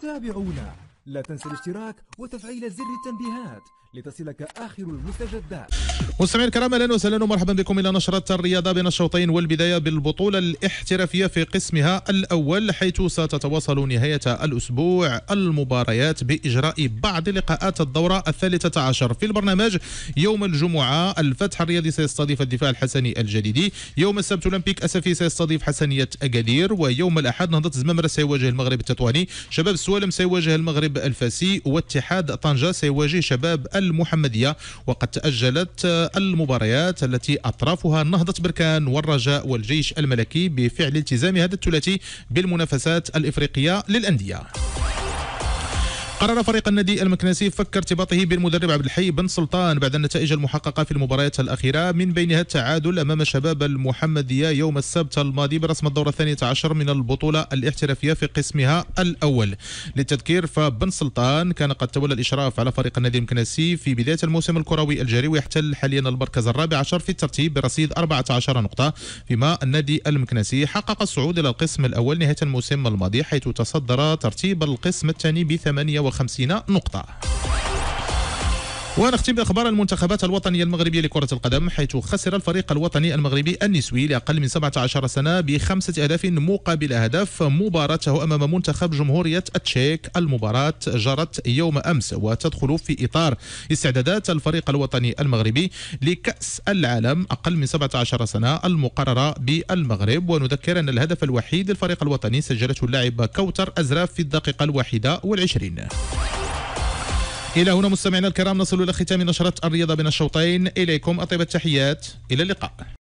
تابعونا لا تنسى الاشتراك وتفعيل زر التنبيهات لتصلك آخر المستجدات مستمعي الكرام اهلا وسهلا ومرحبا بكم الى نشره الرياضه بين الشوطين والبدايه بالبطوله الاحترافيه في قسمها الاول حيث ستتواصل نهايه الاسبوع المباريات باجراء بعض لقاءات الدوره الثالثه عشر في البرنامج يوم الجمعه الفتح الرياضي سيستضيف الدفاع الحسني الجليدي يوم السبت اولمبيك اسفي سيستضيف حسنيه اكادير ويوم الاحد نهضه الزمامره سيواجه المغرب التطواني شباب السوالم سيواجه المغرب الفاسي واتحاد طنجة سيواجه شباب المحمدية وقد تأجلت المباريات التي أطرافها نهضة بركان والرجاء والجيش الملكي بفعل التزام هذا الثلاثي بالمنافسات الإفريقية للأندية قرر فريق النادي المكناسي فك ارتباطه بالمدرب عبد الحي بن سلطان بعد النتائج المحققه في المباريات الاخيره من بينها التعادل امام شباب المحمديه يوم السبت الماضي برسم الدور الثاني عشر من البطوله الاحترافيه في قسمها الاول للتذكير فبن سلطان كان قد تولى الاشراف على فريق النادي المكناسي في بدايه الموسم الكروي الجاري ويحتل حاليا المركز الرابع عشر في الترتيب برصيد 14 نقطه فيما النادي المكناسي حقق الصعود الى القسم الاول نهايه الموسم الماضي حيث تصدر ترتيب القسم الثاني بثمانيه وخمسين نقطة ونختم باخبار المنتخبات الوطنيه المغربيه لكره القدم حيث خسر الفريق الوطني المغربي النسوي لأقل من 17 سنه بخمسه اهداف مقابل هدف مباراته امام منتخب جمهوريه التشيك المباراه جرت يوم امس وتدخل في اطار استعدادات الفريق الوطني المغربي لكاس العالم اقل من 17 سنه المقرره بالمغرب ونذكر ان الهدف الوحيد للفريق الوطني سجلته اللاعب كوتر ازراف في الدقيقه الواحده والعشرين إلى هنا مستمعينا الكرام نصل إلى ختام نشرة الرياضة بين الشوطين إليكم أطيب التحيات إلى اللقاء